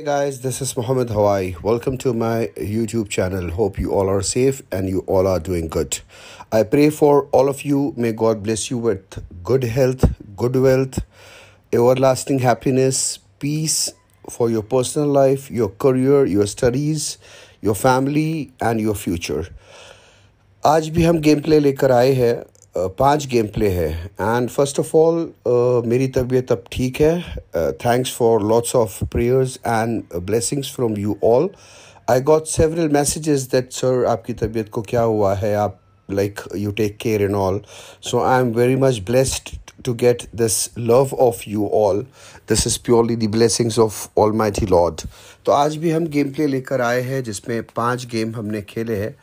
Hey guys, this is Mohammed Hawaii. Welcome to my YouTube channel. Hope you all are safe and you all are doing good. I pray for all of you. May God bless you with good health, good wealth, everlasting happiness, peace for your personal life, your career, your studies, your family and your future. Today, we have game play लेकर आए पांच game play है and first of all मेरी तबीयत अब ठीक है thanks for lots of prayers and blessings from you all I got several messages that sir आपकी तबीयत को क्या हुआ है आप like you take care in all so I am very much much to get this love of you all this is purely purely of all माई थी lord तो आज भी हम गेम प्ले लेकर आए हैं जिसमें पाँच गेम हमने खेले हैं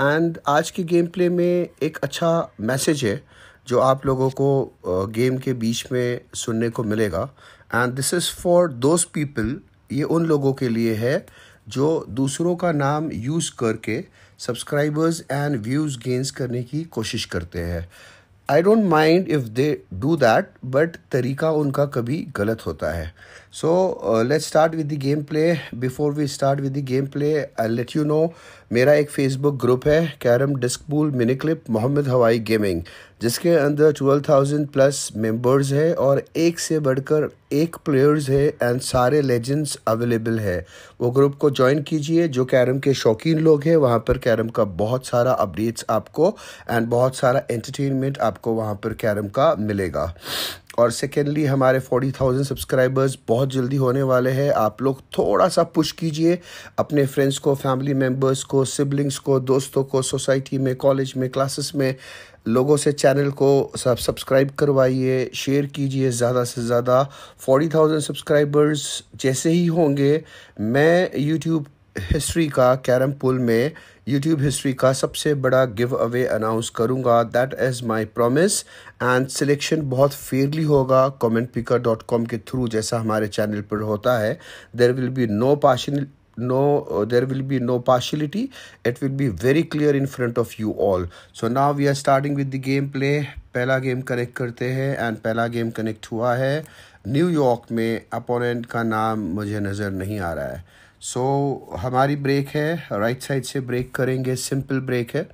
एंड आज के गेम प्ले में एक अच्छा मैसेज है जो आप लोगों को गेम के बीच में सुनने को मिलेगा and this is for those people ये उन लोगों के लिए है जो दूसरों का नाम यूज़ करके सब्सक्राइबर्स एंड व्यूज़ गेंस करने की कोशिश करते हैं I don't mind if they do that but तरीका उनका कभी गलत होता है so uh, let's start with the gameplay before we start with the gameplay i'll let you know मेरा एक फेसबुक ग्रुप है carrom disc pool mini clip Mohammed Hawaii gaming जिसके अंदर ट्वेल्व थाउजेंड प्लस मेंबर्स है और एक से बढ़कर एक प्लेयर्स है एंड सारे लेजेंड्स अवेलेबल है वो ग्रुप को ज्वाइन कीजिए जो कैरम के शौकीन लोग हैं वहाँ पर कैरम का बहुत सारा अपडेट्स आपको एंड बहुत सारा एंटरटेनमेंट आपको वहाँ पर कैरम का मिलेगा और सेकेंडली हमारे फोर्टी थाउजेंड सब्सक्राइबर्स बहुत जल्दी होने वाले हैं आप लोग थोड़ा सा पुश कीजिए अपने फ्रेंड्स को फैमिली मेम्बर्स को सिबलिंग्स को दोस्तों को सोसाइटी में कॉलेज में क्लासेस में लोगों से चैनल को सब सब्सक्राइब करवाइए शेयर कीजिए ज़्यादा से ज़्यादा फोर्टी थाउजेंड सब्सक्राइबर्स जैसे ही होंगे मैं यूट्यूब हिस्ट्री का कैरम पुल में यूट्यूब हिस्ट्री का सबसे बड़ा गिव अवे अनाउंस करूंगा that is my promise and selection बहुत फेयरली होगा कॉमेंट पिकर डॉट कॉम के थ्रू जैसा हमारे चैनल पर होता है there will be no partial no uh, there will be no partiality it will be very clear in front of you all so now we are starting with the gameplay पहला game connect करते हैं and पहला game connect हुआ है New York में opponent का नाम मुझे नज़र नहीं आ रहा है सो so, हमारी ब्रेक है राइट साइड से ब्रेक करेंगे सिंपल ब्रेक है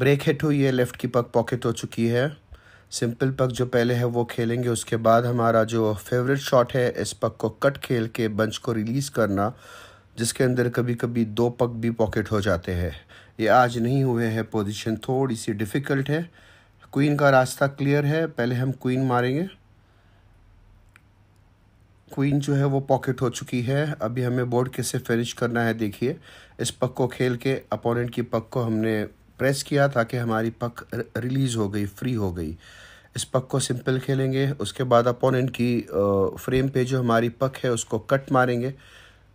ब्रेक हिट हुई है लेफ़्ट की पक पॉकेट हो चुकी है सिंपल पक जो पहले है वो खेलेंगे उसके बाद हमारा जो फेवरेट शॉट है इस पक को कट खेल के बंच को रिलीज़ करना जिसके अंदर कभी कभी दो पक भी पॉकेट हो जाते हैं ये आज नहीं हुए हैं पोजीशन थोड़ी सी डिफ़िकल्ट है क्वीन का रास्ता क्लियर है पहले हम क्वीन मारेंगे क्वीन जो है वो पॉकेट हो चुकी है अभी हमें बोर्ड कैसे फिनिश करना है देखिए इस पक को खेल के अपोनेंट की पक को हमने प्रेस किया ताकि हमारी पक रिलीज़ हो गई फ्री हो गई इस पक को सिंपल खेलेंगे उसके बाद अपोनेंट की फ्रेम पे जो हमारी पक है उसको कट मारेंगे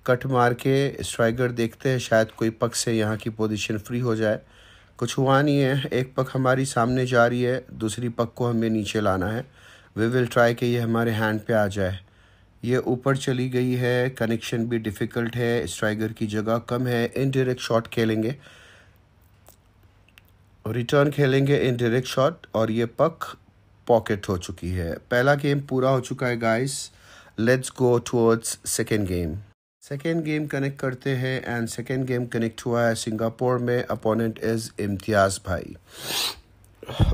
कट मार के स्ट्राइकर देखते हैं शायद कोई पक से यहाँ की पोजिशन फ्री हो जाए कुछ हुआ नहीं है एक पक हमारी सामने जा रही है दूसरी पक को हमें नीचे लाना है वी विल ट्राई कि ये हमारे हैंड पे आ जाए ये ऊपर चली गई है कनेक्शन भी डिफ़िकल्ट है स्ट्राइगर की जगह कम है इनडायरेक्ट शॉट खेलेंगे रिटर्न खेलेंगे इनडायरेक्ट शॉट और ये पक पॉकेट हो चुकी है पहला गेम पूरा हो चुका है guys let's go towards second game second game connect करते हैं एंड सेकेंड गेम कनेक्ट हुआ है सिंगापुर में अपोनेंट इज़ इम्तियाज़ भाई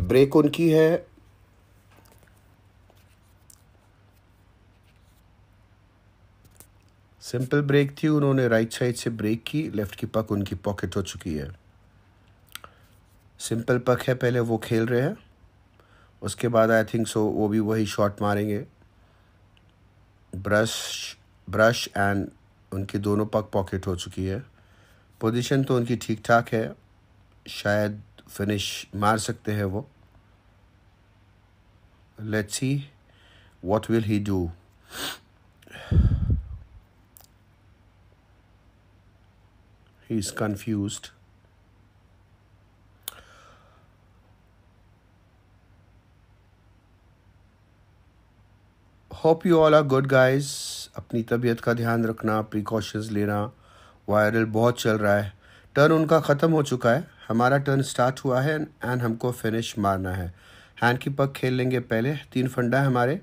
ब्रेक उनकी है सिंपल ब्रेक थी उन्होंने राइट साइड से ब्रेक की लेफ्ट की पक उनकी पॉकेट हो चुकी है सिंपल पक है पहले वो खेल रहे हैं उसके बाद आई थिंक सो वो भी वही शॉट मारेंगे ब्रश ब्रश एंड उनकी दोनों पक पॉकेट हो चुकी है पोजीशन तो उनकी ठीक ठाक है शायद फिनिश मार सकते हैं वो let's see what will he do he is confused hope you all are good guys अपनी तबीयत का ध्यान रखना प्रिकॉशंस लेना वायरल बहुत चल रहा है टर्न उनका ख़त्म हो चुका है हमारा टर्न स्टार्ट हुआ है एंड हमको फिनिश मारना है हैंड की पक खेल लेंगे पहले तीन फंडा है हमारे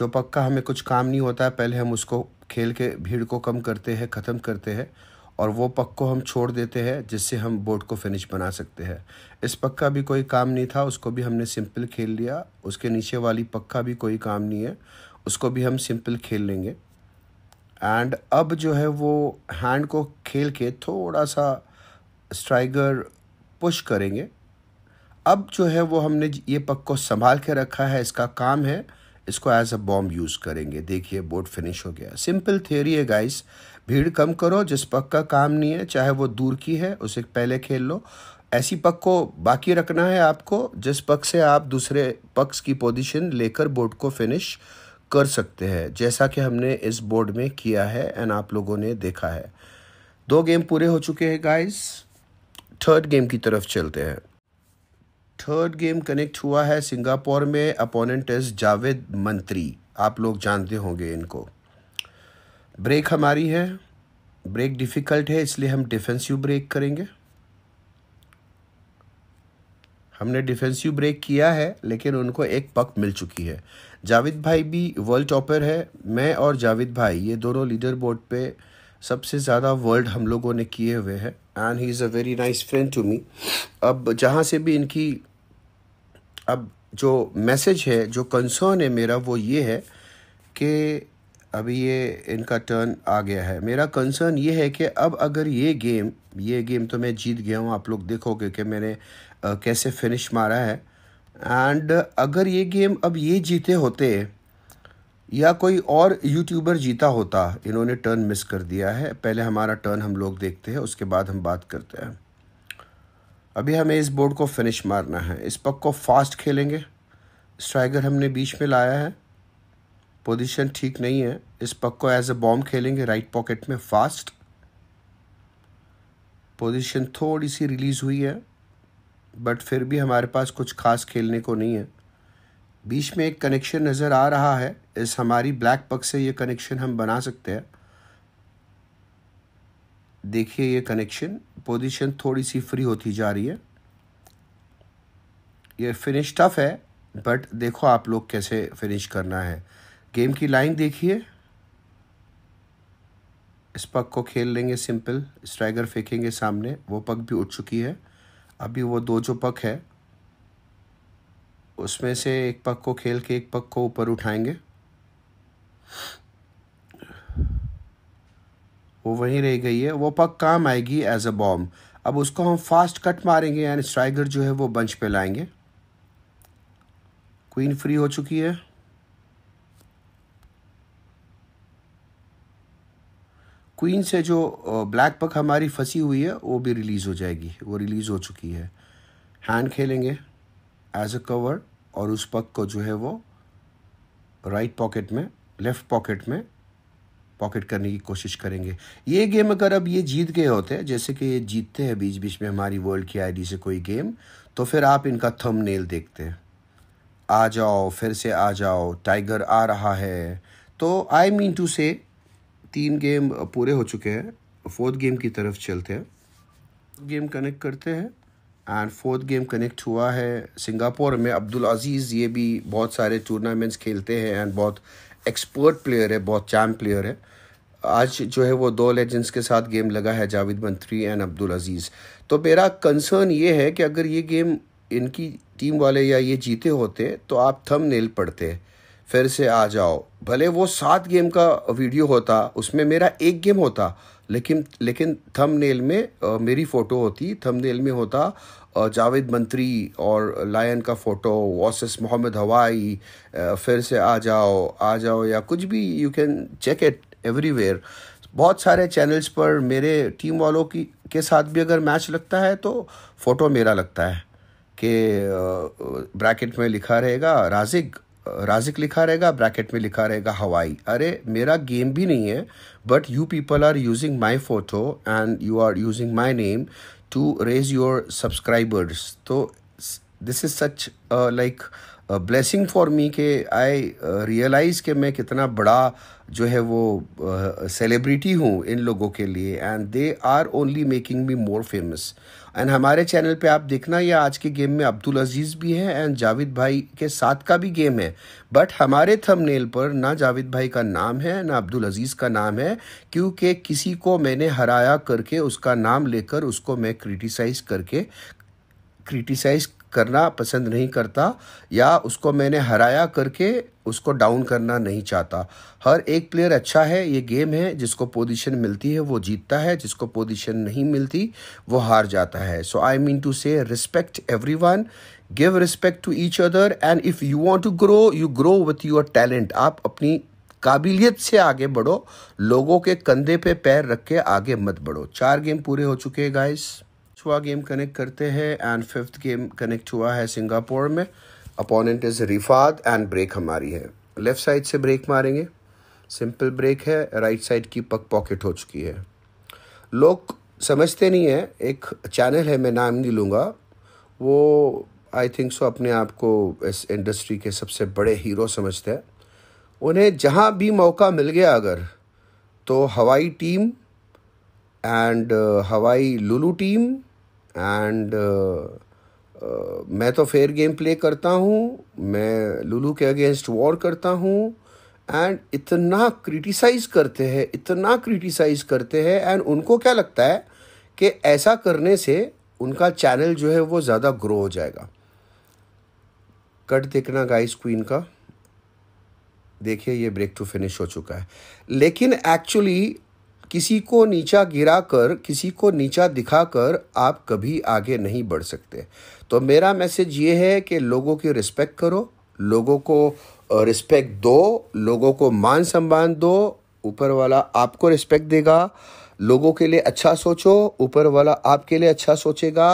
जो पक का हमें कुछ काम नहीं होता है पहले हम उसको खेल के भीड़ को कम करते हैं ख़त्म करते हैं और वो पक को हम छोड़ देते हैं जिससे हम बोर्ड को फिनिश बना सकते हैं इस पक का भी कोई काम नहीं था उसको भी हमने सिंपल खेल लिया उसके नीचे वाली पक का भी कोई काम नहीं है उसको भी हम सिंपल खेल लेंगे एंड अब जो है वो हैंड को खेल के थोड़ा सा स्ट्राइगर पुश करेंगे अब जो है वो हमने ये पक को संभाल के रखा है इसका काम है इसको एज अ बॉम्ब यूज़ करेंगे देखिए बोर्ड फिनिश हो गया सिंपल थियोरी है गाइस भीड़ कम करो जिस पग का काम नहीं है चाहे वो दूर की है उसे पहले खेल लो ऐसी पक को बाकी रखना है आपको जिस पक से आप दूसरे पक्ष की पोजीशन लेकर बोर्ड को फिनिश कर सकते हैं जैसा कि हमने इस बोर्ड में किया है एंड आप लोगों ने देखा है दो गेम पूरे हो चुके हैं गाइस थर्ड गेम की तरफ चलते हैं थर्ड गेम कनेक्ट हुआ है सिंगापुर में अपोनेंट इज जावेद मंत्री आप लोग जानते होंगे इनको ब्रेक हमारी है ब्रेक डिफ़िकल्ट है इसलिए हम डिफेंसिव ब्रेक करेंगे हमने डिफेंसिव ब्रेक किया है लेकिन उनको एक पक मिल चुकी है जावेद भाई भी वर्ल्ड टॉपर है मैं और जावेद भाई ये दोनों लीडर बोर्ड पे सबसे ज़्यादा वर्ल्ड हम लोगों ने किए हुए हैं and he is a very nice friend to me अब जहाँ से भी इनकी अब जो मैसेज है जो कंसर्न है मेरा वो ये है कि अभी ये इनका टर्न आ गया है मेरा कंसर्न ये है कि अब अगर ये गेम ये गेम तो मैं जीत गया हूँ आप लोग देखोगे कि मैंने आ, कैसे फिनिश मारा है एंड अगर ये गेम अब ये जीते होते या कोई और यूट्यूबर जीता होता इन्होंने टर्न मिस कर दिया है पहले हमारा टर्न हम लोग देखते हैं उसके बाद हम बात करते हैं अभी हमें इस बोर्ड को फिनिश मारना है इस पक को फास्ट खेलेंगे स्ट्राइगर हमने बीच में लाया है पोजीशन ठीक नहीं है इस पक को एज ए बॉम्ब खेलेंगे राइट पॉकेट में फास्ट पोजीशन थोड़ी सी रिलीज़ हुई है बट फिर भी हमारे पास कुछ खास खेलने को नहीं है बीच में एक कनेक्शन नज़र आ रहा है इस हमारी ब्लैक पक से ये कनेक्शन हम बना सकते हैं देखिए ये कनेक्शन पोजीशन थोड़ी सी फ्री होती जा रही है ये फिनिश टफ है बट देखो आप लोग कैसे फिनिश करना है गेम की लाइन देखिए इस पक को खेल लेंगे सिंपल स्ट्राइगर फेंकेंगे सामने वो पक भी उठ चुकी है अभी वो दो जो पक है उसमें से एक पक को खेल के एक पक को ऊपर उठाएंगे वो वहीं रह गई है वो पक काम आएगी एज अ बॉम्ब अब उसको हम फास्ट कट मारेंगे यानी स्ट्राइगर जो है वो बंच पे लाएंगे क्वीन फ्री हो चुकी है क्वीन से जो ब्लैक पक हमारी फंसी हुई है वो भी रिलीज़ हो जाएगी वो रिलीज़ हो चुकी है हैंड खेलेंगे एज अ कवर और उस पक को जो है वो राइट पॉकेट में लेफ़्ट पॉकेट में पॉकेट करने की कोशिश करेंगे ये गेम अगर अब ये जीत गए होते हैं जैसे कि ये जीतते हैं बीच बीच में हमारी वर्ल्ड की आईडी से कोई गेम तो फिर आप इनका नेल देखते हैं आ जाओ फिर से आ जाओ टाइगर आ रहा है तो आई मीन टू से तीन गेम पूरे हो चुके हैं फोर्थ गेम की तरफ चलते हैं गेम कनेक्ट करते हैं एंड फोर्थ गेम कनेक्ट हुआ है सिंगापुर में अब्दुल अजीज़ ये भी बहुत सारे टूर्नामेंट्स खेलते हैं एंड बहुत एक्सपर्ट प्लेयर है बहुत चैम प्लेयर है आज जो है वो दो लेजेंड्स के साथ गेम लगा है जावेद मंत्री एंड अब्दुल अजीज़ तो मेरा कंसर्न ये है कि अगर ये गेम इनकी टीम वाले या ये जीते होते तो आप थम नेल पड़ते फिर से आ जाओ भले वो सात गेम का वीडियो होता उसमें मेरा एक गेम होता लेकिन लेकिन थंबनेल में आ, मेरी फ़ोटो होती थंबनेल में होता आ, जावेद मंत्री और लायन का फ़ोटो वॉसिस मोहम्मद हवाई आ, फिर से आ जाओ आ जाओ या कुछ भी you can check it everywhere बहुत सारे चैनल्स पर मेरे टीम वालों की के साथ भी अगर मैच लगता है तो फ़ोटो मेरा लगता है कि ब्रैकेट में लिखा रहेगा राजिक राजिक लिखा रहेगा ब्रैकेट में लिखा रहेगा हवाई अरे मेरा गेम भी नहीं है but you people are using my photo and you are using my name to raise your subscribers तो this is such like blessing for me के आई रियलाइज़ के मैं कितना बड़ा जो है वो सेलिब्रिटी uh, हूँ इन लोगों के लिए and they are only making me more famous and हमारे चैनल पे आप देखना ये आज के गेम में अब्दुल अजीज़ भी है एंड जावेद भाई के साथ का भी गेम है बट हमारे थंबनेल पर ना जावेद भाई का नाम है ना अब्दुल अजीज़ का नाम है क्योंकि किसी को मैंने हराया करके उसका नाम लेकर उसको मैं क्रिटिसाइज़ करके क्रिटिसाइज़ करना पसंद नहीं करता या उसको मैंने हराया करके उसको डाउन करना नहीं चाहता हर एक प्लेयर अच्छा है ये गेम है जिसको पोजीशन मिलती है वो जीतता है जिसको पोजीशन नहीं मिलती वो हार जाता है so I mean to say respect everyone give respect to each other and if you want to grow you grow with your talent आप अपनी काबिलियत से आगे बढ़ो लोगों के कंधे पे पैर रख के आगे मत बढ़ो चार गेम पूरे हो चुके हैं गाइस छुआ गेम कनेक्ट करते हैं एंड फिफ्थ गेम कनेक्ट हुआ है सिंगापुर में opponent is Rifat and break हमारी है लेफ़्ट साइड से ब्रेक मारेंगे सिंपल ब्रेक है राइट साइड की पक पॉकेट हो चुकी है लोग समझते नहीं है एक चैनल है मैं नाम नहीं लूँगा वो आई थिंक सो अपने आप को इस इंडस्ट्री के सबसे बड़े हीरो समझते हैं उन्हें जहाँ भी मौका मिल गया अगर तो हवाई team and uh, Hawaii Lulu team and uh, uh, मैं तो फेयर गेम प्ले करता हूँ मैं लुलू के अगेंस्ट वॉर करता हूँ एंड इतना क्रिटिसाइज़ करते हैं इतना क्रिटिसाइज़ करते हैं एंड उनको क्या लगता है कि ऐसा करने से उनका चैनल जो है वो ज़्यादा ग्रो हो जाएगा कट देखना गाइस क्वीन का देखिए ये ब्रेक टू फिनिश हो चुका है लेकिन एक्चुअली किसी को नीचा गिरा कर किसी को नीचा दिखाकर आप कभी आगे नहीं बढ़ सकते तो मेरा मैसेज ये है कि लोगों की रिस्पेक्ट करो लोगों को रिस्पेक्ट दो लोगों को मान सम्मान दो ऊपर वाला आपको रिस्पेक्ट देगा लोगों के लिए अच्छा सोचो ऊपर वाला आपके लिए अच्छा सोचेगा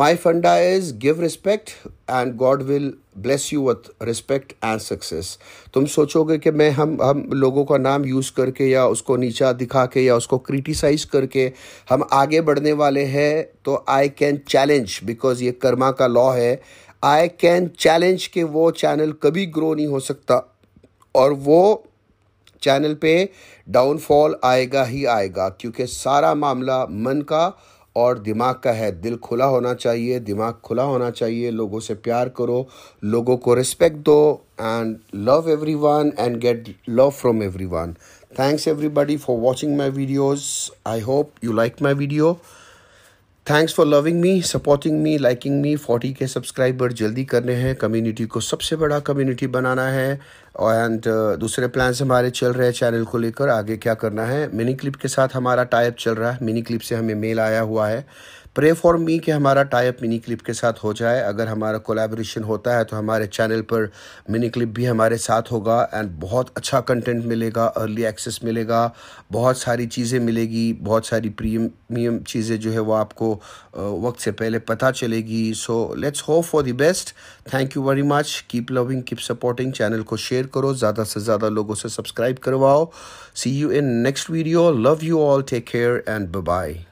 माई funda is give respect and God will bless you with respect and success. तुम सोचोगे कि मैं हम हम लोगों का नाम यूज़ करके या उसको नीचा दिखा के या उसको क्रिटिसाइज करके हम आगे बढ़ने वाले हैं तो आई कैन चैलेंज बिकॉज ये कर्मा का लॉ है आई कैन चैलेंज कि वो चैनल कभी ग्रो नहीं हो सकता और वो चैनल पे डाउनफॉल आएगा ही आएगा क्योंकि सारा मामला मन का और दिमाग का है दिल खुला होना चाहिए दिमाग खुला होना चाहिए लोगों से प्यार करो लोगों को रिस्पेक्ट दो and love everyone and get love from everyone thanks everybody for watching my videos I hope you like my video thanks for loving me supporting me liking me forty K subscriber जल्दी करने हैं community को सबसे बड़ा community बनाना है and uh, दूसरे plans हमारे चल रहे हैं चैनल को लेकर आगे क्या करना है मिनी क्लिप के साथ हमारा टाइप चल रहा है मिनी क्लिप से हमें मेल आया हुआ है प्रे फॉर मी कि हमारा टाइप मिनी क्लिप के साथ हो जाए अगर हमारा कोलैबोरेशन होता है तो हमारे चैनल पर मिनी क्लिप भी हमारे साथ होगा एंड बहुत अच्छा कंटेंट मिलेगा अर्ली एक्सेस मिलेगा बहुत सारी चीज़ें मिलेगी बहुत सारी प्रीमियम चीज़ें जो है वो आपको वक्त से पहले पता चलेगी so let's hope for the best thank you very much keep loving keep supporting channel को शेयर करो ज़्यादा से ज़्यादा लोगों से सब्सक्राइब करवाओ see you in next video love you all take care and bye